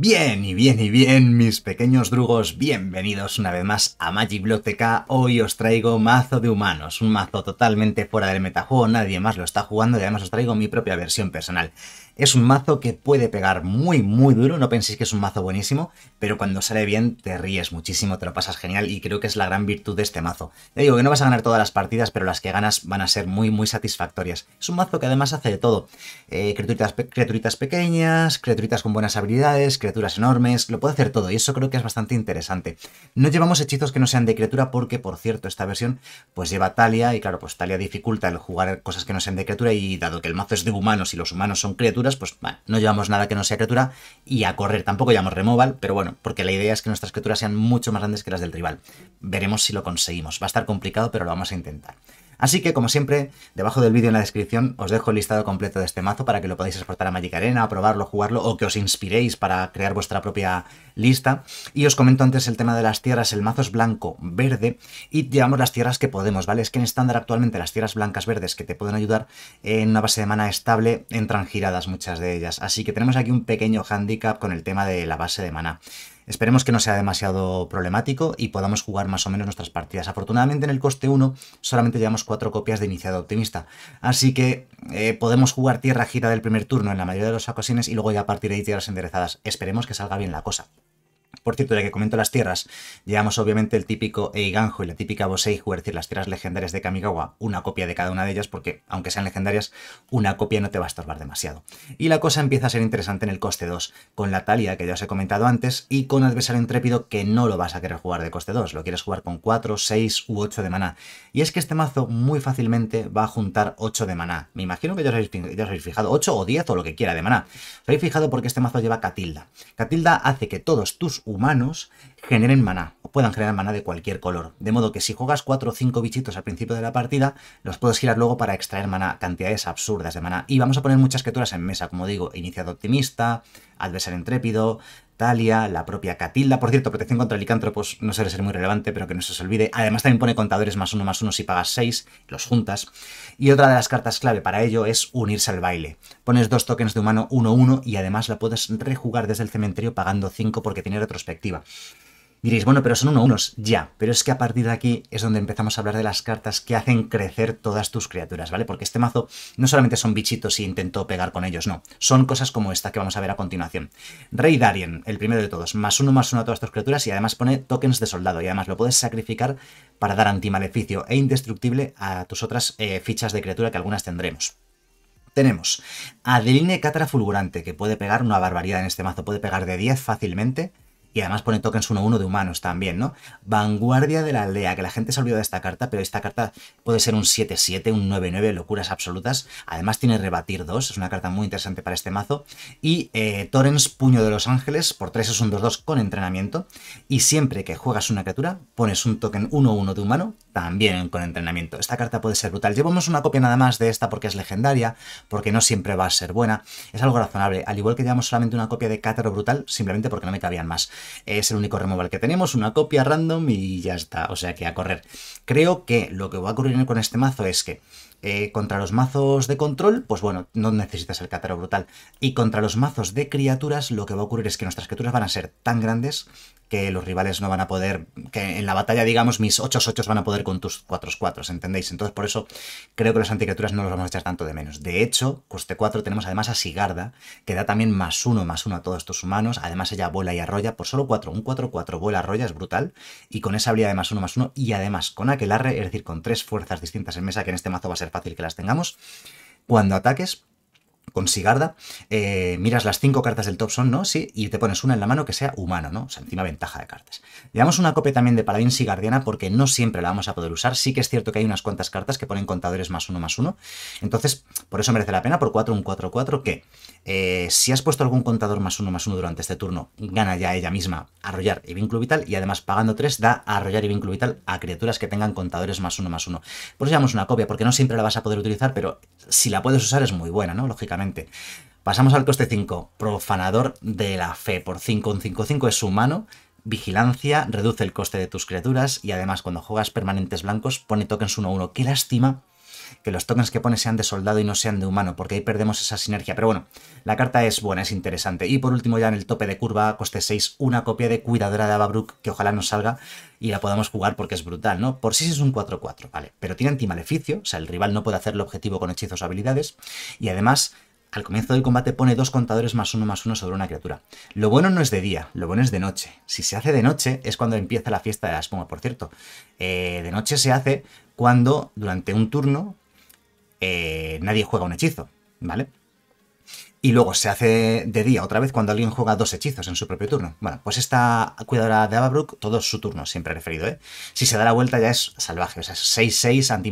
Bien, y bien, y bien, mis pequeños drugos, bienvenidos una vez más a Magic Block TK. Hoy os traigo mazo de humanos, un mazo totalmente fuera del metajuego, nadie más lo está jugando y además os traigo mi propia versión personal. Es un mazo que puede pegar muy, muy duro. No penséis que es un mazo buenísimo, pero cuando sale bien te ríes muchísimo, te lo pasas genial y creo que es la gran virtud de este mazo. Te digo que no vas a ganar todas las partidas, pero las que ganas van a ser muy, muy satisfactorias. Es un mazo que además hace de todo. Eh, criaturitas, criaturitas pequeñas, criaturitas con buenas habilidades, criaturas enormes, lo puede hacer todo y eso creo que es bastante interesante. No llevamos hechizos que no sean de criatura porque, por cierto, esta versión pues lleva Talia y claro, pues Talia dificulta el jugar cosas que no sean de criatura y dado que el mazo es de humanos y los humanos son criaturas, pues no llevamos nada que no sea criatura y a correr tampoco llevamos removal, pero bueno, porque la idea es que nuestras criaturas sean mucho más grandes que las del rival. Veremos si lo conseguimos. Va a estar complicado, pero lo vamos a intentar. Así que, como siempre, debajo del vídeo en la descripción os dejo el listado completo de este mazo para que lo podáis exportar a Magic Arena, probarlo, jugarlo o que os inspiréis para crear vuestra propia lista. Y os comento antes el tema de las tierras, el mazo es blanco, verde y llevamos las tierras que podemos, ¿vale? Es que en estándar actualmente las tierras blancas, verdes que te pueden ayudar en una base de mana estable entran giradas muchas de ellas. Así que tenemos aquí un pequeño handicap con el tema de la base de mana. Esperemos que no sea demasiado problemático y podamos jugar más o menos nuestras partidas. Afortunadamente en el coste 1 solamente llevamos 4 copias de iniciado optimista, así que eh, podemos jugar tierra gira del primer turno en la mayoría de los ocasiones y luego ya a partir de ahí tierras enderezadas. Esperemos que salga bien la cosa. Por cierto, ya que comento las tierras, llevamos obviamente el típico Eiganjo y la típica Boseiju, es decir, las tierras legendarias de Kamigawa, una copia de cada una de ellas, porque aunque sean legendarias, una copia no te va a estorbar demasiado. Y la cosa empieza a ser interesante en el coste 2, con la Talia, que ya os he comentado antes, y con Adversario Intrépido, que no lo vas a querer jugar de coste 2, lo quieres jugar con 4, 6 u 8 de maná. Y es que este mazo muy fácilmente va a juntar 8 de maná. Me imagino que ya os habéis, fijado, 8 o 10 o lo que quiera de maná. Os habéis fijado porque este mazo lleva Catilda. Catilda hace que todos tus humanos generen maná o puedan generar maná de cualquier color. De modo que si juegas 4 o 5 bichitos al principio de la partida, los puedes girar luego para extraer maná, cantidades absurdas de maná. Y vamos a poner muchas criaturas en mesa, como digo, iniciado optimista, adversario intrépido, Talia, la propia Catilda. Por cierto, protección contra licántropos no suele ser muy relevante, pero que no se os olvide. Además, también pone contadores más uno más uno si pagas 6, los juntas. Y otra de las cartas clave para ello es unirse al baile. Pones dos tokens de humano 1-1 y además la puedes rejugar desde el cementerio pagando 5 porque tiene retrospectiva. Diréis, bueno, pero son uno unos, ya, pero es que a partir de aquí es donde empezamos a hablar de las cartas que hacen crecer todas tus criaturas, ¿vale? Porque este mazo no solamente son bichitos y intento pegar con ellos, no, son cosas como esta que vamos a ver a continuación. Rey Darien, el primero de todos, más uno, más uno a todas tus criaturas y además pone tokens de soldado y además lo puedes sacrificar para dar antimaleficio e indestructible a tus otras eh, fichas de criatura que algunas tendremos. Tenemos Adeline catra Fulgurante, que puede pegar una barbaridad en este mazo, puede pegar de 10 fácilmente y además pone tokens 1-1 de humanos también, ¿no? Vanguardia de la aldea, que la gente se olvidó de esta carta, pero esta carta puede ser un 7-7, un 9-9, locuras absolutas. Además tiene Rebatir 2, es una carta muy interesante para este mazo. Y eh, Torrens, Puño de los Ángeles, por 3 es un 2-2 con entrenamiento. Y siempre que juegas una criatura, pones un token 1-1 de humano, también con entrenamiento. Esta carta puede ser brutal. Llevamos una copia nada más de esta porque es legendaria, porque no siempre va a ser buena. Es algo razonable, al igual que llevamos solamente una copia de Cátaro Brutal, simplemente porque no me cabían más. Es el único removal que tenemos, una copia random y ya está. O sea que a correr. Creo que lo que va a ocurrir con este mazo es que eh, contra los mazos de control, pues bueno, no necesitas el Cátaro Brutal. Y contra los mazos de criaturas, lo que va a ocurrir es que nuestras criaturas van a ser tan grandes que los rivales no van a poder, que en la batalla, digamos, mis 8-8 van a poder con tus 4-4, ¿entendéis? Entonces, por eso creo que las anticriaturas no los vamos a echar tanto de menos. De hecho, coste 4 tenemos además a Sigarda, que da también más 1, más 1 a todos estos humanos. Además, ella vuela y arrolla, por solo 4, un 4-4 vuela roya brutal, y con esa habilidad de más 1 más 1, y además con arre, es decir, con tres fuerzas distintas en mesa, que en este mazo va a ser fácil que las tengamos, cuando ataques con Sigarda, eh, miras las cinco cartas del top son, ¿no? Sí, y te pones una en la mano que sea humano, ¿no? O sea, encima ventaja de cartas. Llevamos una copia también de Paladín Sigardiana porque no siempre la vamos a poder usar. Sí que es cierto que hay unas cuantas cartas que ponen contadores más uno más uno. Entonces, por eso merece la pena, por 4, un 4-4, que eh, si has puesto algún contador más uno más uno durante este turno, gana ya ella misma arrollar y vínculo vital y además pagando 3 da arrollar y vínculo vital a criaturas que tengan contadores más uno más uno. Por eso llevamos una copia, porque no siempre la vas a poder utilizar, pero si la puedes usar es muy buena, ¿no? Lógicamente. Pasamos al coste 5, profanador de la fe. Por 5, un 5-5 es humano, vigilancia, reduce el coste de tus criaturas y además cuando juegas permanentes blancos pone tokens 1-1. Qué lástima que los tokens que pone sean de soldado y no sean de humano, porque ahí perdemos esa sinergia. Pero bueno, la carta es buena, es interesante. Y por último, ya en el tope de curva, coste 6, una copia de Cuidadora de Ababruk que ojalá nos salga y la podamos jugar porque es brutal, ¿no? Por sí es un 4-4, ¿vale? Pero tiene antimaleficio, o sea, el rival no puede hacer el objetivo con hechizos o habilidades. Y además al comienzo del combate pone dos contadores más uno más uno sobre una criatura. Lo bueno no es de día, lo bueno es de noche. Si se hace de noche es cuando empieza la fiesta de la espuma, por cierto. Eh, de noche se hace cuando durante un turno eh, nadie juega un hechizo, ¿vale? y luego se hace de día otra vez cuando alguien juega dos hechizos en su propio turno. Bueno, pues esta cuidadora de Ababrook, todo su turno, siempre referido, ¿eh? Si se da la vuelta ya es salvaje, o sea, es 6-6, anti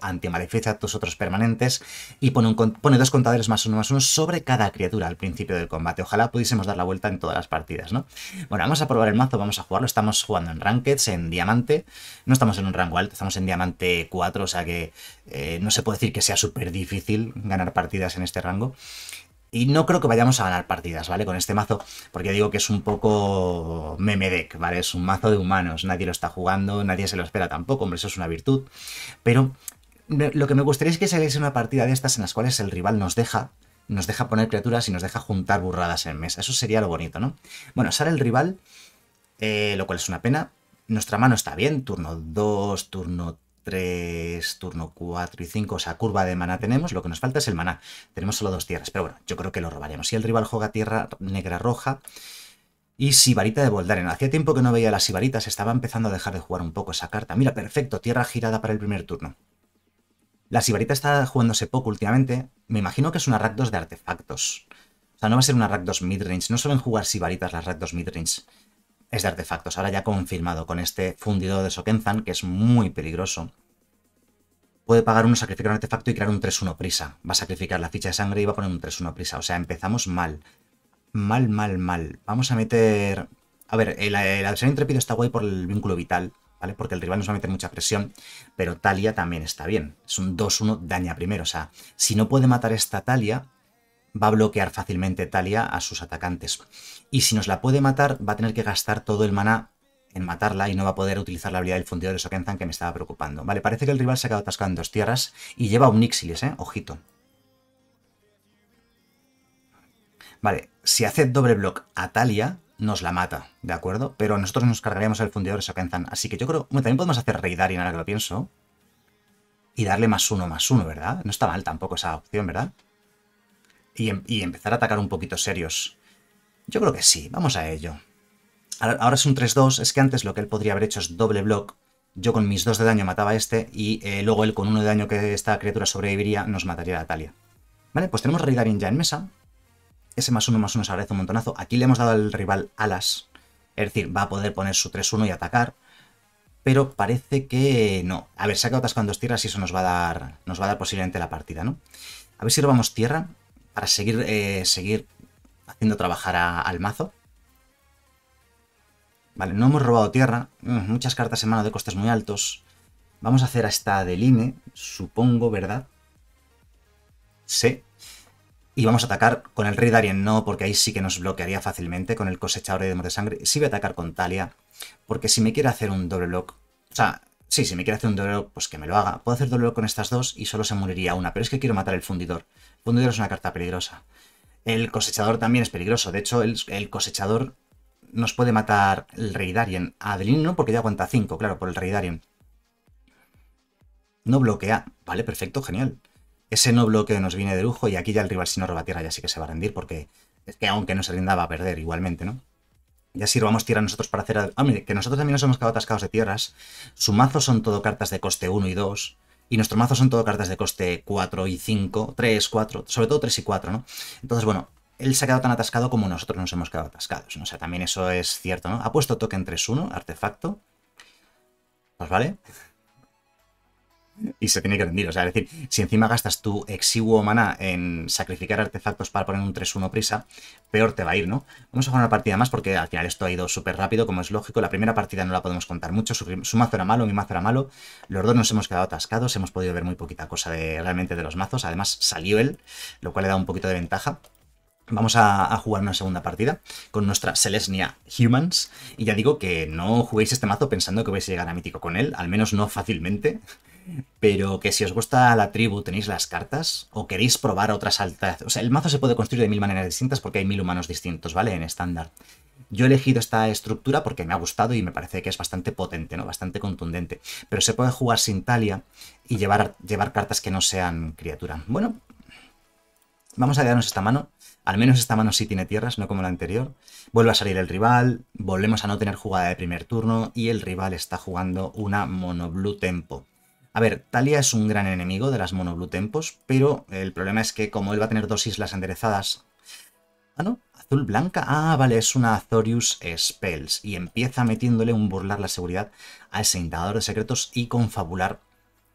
antimaleficio a tus otros permanentes, y pone, pone dos contadores más uno más uno sobre cada criatura al principio del combate. Ojalá pudiésemos dar la vuelta en todas las partidas, ¿no? Bueno, vamos a probar el mazo, vamos a jugarlo, estamos jugando en Rankeds, en Diamante, no estamos en un rango alto, estamos en Diamante 4, o sea que eh, no se puede decir que sea súper difícil ganar partidas en este rango. Y no creo que vayamos a ganar partidas, ¿vale? Con este mazo, porque digo que es un poco memedec, ¿vale? Es un mazo de humanos, nadie lo está jugando, nadie se lo espera tampoco, hombre, eso es una virtud. Pero lo que me gustaría es que saliese una partida de estas en las cuales el rival nos deja, nos deja poner criaturas y nos deja juntar burradas en mesa. Eso sería lo bonito, ¿no? Bueno, sale el rival, eh, lo cual es una pena. Nuestra mano está bien, turno 2, turno 3, turno 4 y 5, o sea, curva de maná tenemos, lo que nos falta es el maná. Tenemos solo dos tierras, pero bueno, yo creo que lo robaremos. si el rival juega tierra negra-roja y sibarita de Boldaren. Hacía tiempo que no veía las sibaritas, estaba empezando a dejar de jugar un poco esa carta. Mira, perfecto, tierra girada para el primer turno. La sibarita está jugándose poco últimamente, me imagino que es una rack 2 de artefactos. O sea, no va a ser una rack 2 midrange, no suelen jugar sibaritas las rack 2 midrange es de artefactos, ahora ya confirmado con este fundido de Sokenzan, que es muy peligroso. Puede pagar un sacrificar un artefacto y crear un 3-1 prisa. Va a sacrificar la ficha de sangre y va a poner un 3-1 prisa. O sea, empezamos mal. Mal, mal, mal. Vamos a meter... A ver, el, el adversario intrépido está guay por el vínculo vital, ¿vale? Porque el rival nos va a meter mucha presión, pero Talia también está bien. Es un 2-1 daña primero. O sea, si no puede matar esta Talia, va a bloquear fácilmente Talia a sus atacantes. Y si nos la puede matar, va a tener que gastar todo el maná en matarla y no va a poder utilizar la habilidad del fundidor de Sokenzan que me estaba preocupando. Vale, parece que el rival se ha quedado atascado en dos tierras y lleva un Ixilis, ¿eh? Ojito. Vale, si hace doble block a Talia, nos la mata, ¿de acuerdo? Pero nosotros nos cargaríamos el fundidor de Sokenzan. Así que yo creo... Bueno, también podemos hacer Rey y ahora que lo pienso. Y darle más uno, más uno, ¿verdad? No está mal tampoco esa opción, ¿verdad? Em, y, empezar a atacar un poquito serios. Yo creo que sí, vamos a ello. Ahora es un 3-2, es que antes lo que él podría haber hecho es doble block. Yo con mis 2 de daño mataba a este y eh, luego él con uno de daño que esta criatura sobreviviría nos mataría a Vale, pues tenemos Raidarin ya en mesa. Ese más uno más uno se agradece un montonazo. Aquí le hemos dado al rival alas. Es decir, va a poder poner su 3-1 y atacar. Pero parece que no. A ver, saca otras cuando atascando tierras y eso nos va a dar, nos va a dar posiblemente la partida, ¿no? A ver si robamos tierra para seguir, eh, seguir haciendo trabajar al mazo. Vale, no hemos robado tierra. Mm, muchas cartas en mano de costes muy altos. Vamos a hacer hasta deline, supongo, ¿verdad? Sí. Y vamos a atacar con el Rey Darien, no, porque ahí sí que nos bloquearía fácilmente con el cosechador de demos de sangre. Sí voy a atacar con Talia, porque si me quiere hacer un doble lock... O sea, sí, si me quiere hacer un doble lock, pues que me lo haga. Puedo hacer doble lock con estas dos y solo se moriría una, pero es que quiero matar el fundidor. Fundidor es una carta peligrosa. El cosechador también es peligroso. De hecho, el, cosechador nos puede matar el Rey Darien. A no, porque ya aguanta 5, claro, por el Rey Darien. No bloquea. Vale, perfecto, genial. Ese no bloqueo nos viene de lujo y aquí ya el rival si no roba tierra ya sí que se va a rendir porque es que aunque no se rinda va a perder igualmente, ¿no? Ya así robamos tirar nosotros para hacer... Ah, mire, que nosotros también nos hemos quedado atascados de tierras. Su mazo son todo cartas de coste 1 y 2 y nuestro mazo son todo cartas de coste 4 y 5, 3, 4, sobre todo 3 y 4, ¿no? Entonces, bueno, él se ha quedado tan atascado como nosotros nos hemos quedado atascados. ¿no? O sea, también eso es cierto, ¿no? Ha puesto token 3-1, artefacto. pues vale? y se tiene que rendir. O sea, es decir, si encima gastas tu exiguo maná en sacrificar artefactos para poner un 3-1 prisa, peor te va a ir, ¿no? Vamos a jugar una partida más porque al final esto ha ido súper rápido, como es lógico. La primera partida no la podemos contar mucho. Su, mazo era malo, mi mazo era malo. Los dos nos hemos quedado atascados. Hemos podido ver muy poquita cosa de, realmente de los mazos. Además, salió él, lo cual le da un poquito de ventaja. Vamos a, jugar una segunda partida con nuestra Selesnia Humans. Y ya digo que no juguéis este mazo pensando que vais a llegar a mítico con él, al menos no fácilmente pero que si os gusta la tribu tenéis las cartas o queréis probar otras altas... O sea, el mazo se puede construir de mil maneras distintas porque hay mil humanos distintos, ¿vale? En estándar. Yo he elegido esta estructura porque me ha gustado y me parece que es bastante potente, ¿no? Bastante contundente. Pero se puede jugar sin talia y llevar, llevar cartas que no sean criatura. Bueno, vamos a darnos esta mano. Al menos esta mano sí tiene tierras, no como la anterior. Vuelve a salir el rival, volvemos a no tener jugada de primer turno y el rival está jugando una mono blue tempo. A ver, Talia es un gran enemigo de las Mono Blue Tempos, pero el problema es que como él va a tener dos islas enderezadas... Ah, no, azul blanca. Ah, vale, es una Azorius Spells. Y empieza metiéndole un burlar la seguridad a ese Indagador de secretos y confabular.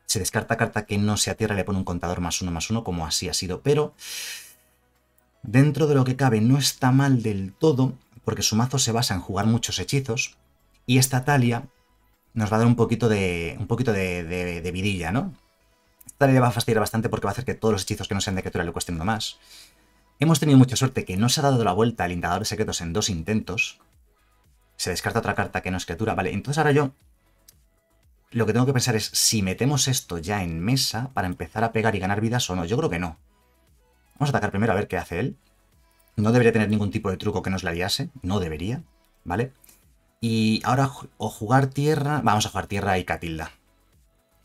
Se descarta carta que no sea tierra, le pone un contador más uno más uno, como así ha sido. Pero dentro de lo que cabe no está mal del todo, porque su mazo se basa en jugar muchos hechizos. Y esta Talia nos va a dar un poquito de, un poquito de, de, vidilla, ¿no? Esta le va a fastidiar bastante porque va a hacer que todos los hechizos que no sean de criatura le cuesten uno más. Hemos tenido mucha suerte que no se ha dado la vuelta al Indagador de Secretos en dos intentos. Se descarta otra carta que no es criatura. Vale, entonces ahora yo lo que tengo que pensar es si metemos esto ya en mesa para empezar a pegar y ganar vidas o no. Yo creo que no. Vamos a atacar primero a ver qué hace él. No debería tener ningún tipo de truco que nos la liase. No debería, ¿vale? Y ahora o jugar tierra... Vamos a jugar tierra y Catilda.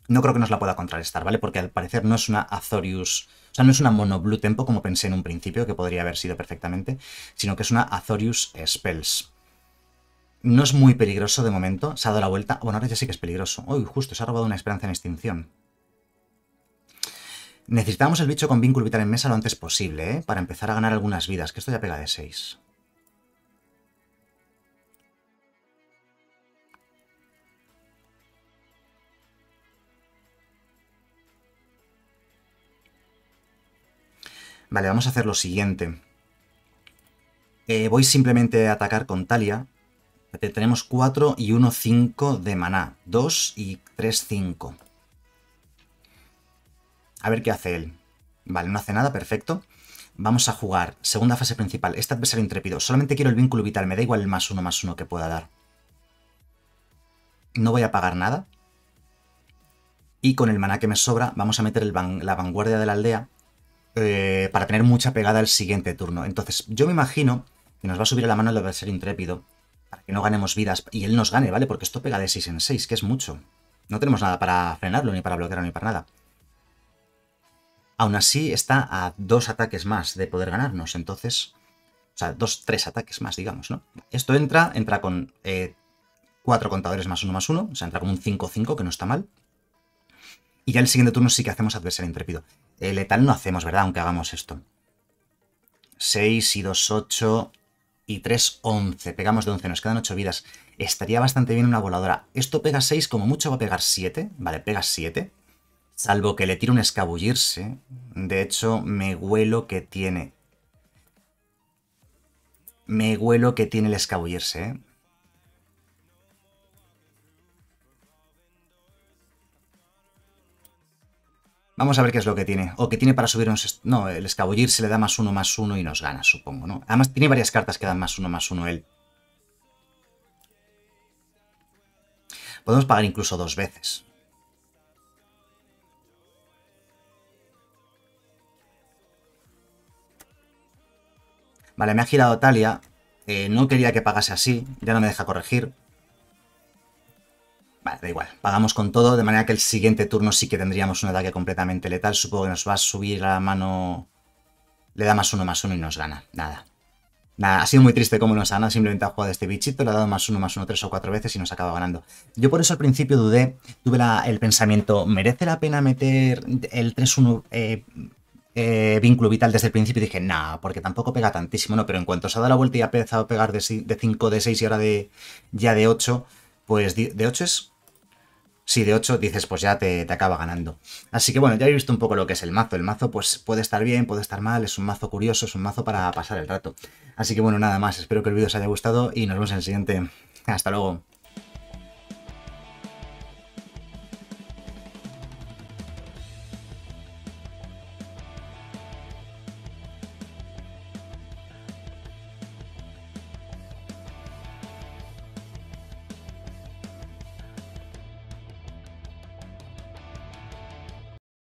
No creo que nos la pueda contrarrestar, ¿vale? Porque al parecer no es una Azorius... O sea, no es una mono blue tempo como pensé en un principio, que podría haber sido perfectamente, sino que es una Azorius Spells. No es muy peligroso de momento, se ha dado la vuelta. Bueno, ahora ya sí que es peligroso. Uy, justo, se ha robado una esperanza en extinción. Necesitamos el bicho con vínculo vital en mesa lo antes posible, ¿eh? Para empezar a ganar algunas vidas, que esto ya pega de 6. Vale, vamos a hacer lo siguiente. Eh, voy simplemente a atacar con Talia. Tenemos 4 y 1, 5 de maná. 2 y 3, 5. A ver qué hace él. Vale, no hace nada, perfecto. Vamos a jugar. Segunda fase principal. Este adversario intrépido. Solamente quiero el vínculo vital. Me da igual el más 1, más uno que pueda dar. No voy a pagar nada. Y con el maná que me sobra, vamos a meter la vanguardia de la aldea eh, para tener mucha pegada el siguiente turno. Entonces, yo me imagino que nos va a subir a la mano el de ser intrépido para que no ganemos vidas y él nos gane, ¿vale? Porque esto pega de 6 en 6, que es mucho. No tenemos nada para frenarlo, ni para bloquearlo, ni para nada. Aún así, está a dos ataques más de poder ganarnos, entonces... O sea, dos, tres ataques más, digamos, ¿no? Esto entra, entra con 4 eh, cuatro contadores más uno más uno, o sea, entra con un 5-5, que no está mal. Y ya el siguiente turno sí que hacemos adversario intrépido. letal no hacemos, ¿verdad? Aunque hagamos esto. 6 y 2, 8 y 3, 11. Pegamos de 11, nos quedan 8 vidas. Estaría bastante bien una voladora. Esto pega 6, como mucho va a pegar 7. Vale, pega 7. Salvo que le tire un escabullirse. De hecho, me huelo que tiene. Me huelo que tiene el escabullirse, ¿eh? Vamos a ver qué es lo que tiene. O que tiene para subir No, el escabullir se le da más uno, más uno y nos gana, supongo, ¿no? Además tiene varias cartas que dan más uno, más uno él. Podemos pagar incluso dos veces. Vale, me ha girado Talia. Eh, no quería que pagase así. Ya no me deja corregir. Vale, da igual. Pagamos con todo, de manera que el siguiente turno sí que tendríamos un ataque completamente letal. Supongo que nos va a subir a la mano... Le da más uno, más uno y nos gana. Nada. Nada, ha sido muy triste cómo nos gana. Simplemente ha jugado este bichito, le ha dado más uno, más uno tres o cuatro veces y nos acaba ganando. Yo por eso al principio dudé, tuve el pensamiento, ¿merece la pena meter el 3-1... Eh, eh, vínculo vital desde el principio y dije, nada porque tampoco pega tantísimo, no, pero en cuanto se ha dado la vuelta y ha empezado a pegar de 5, de 6 y ahora de ya de 8, pues de 8 es si de 8 dices, pues ya te, acaba ganando. Así que bueno, ya he visto un poco lo que es el mazo. El mazo pues puede estar bien, puede estar mal, es un mazo curioso, es un mazo para pasar el rato. Así que bueno, nada más, espero que el vídeo os haya gustado y nos vemos en el siguiente. Hasta luego.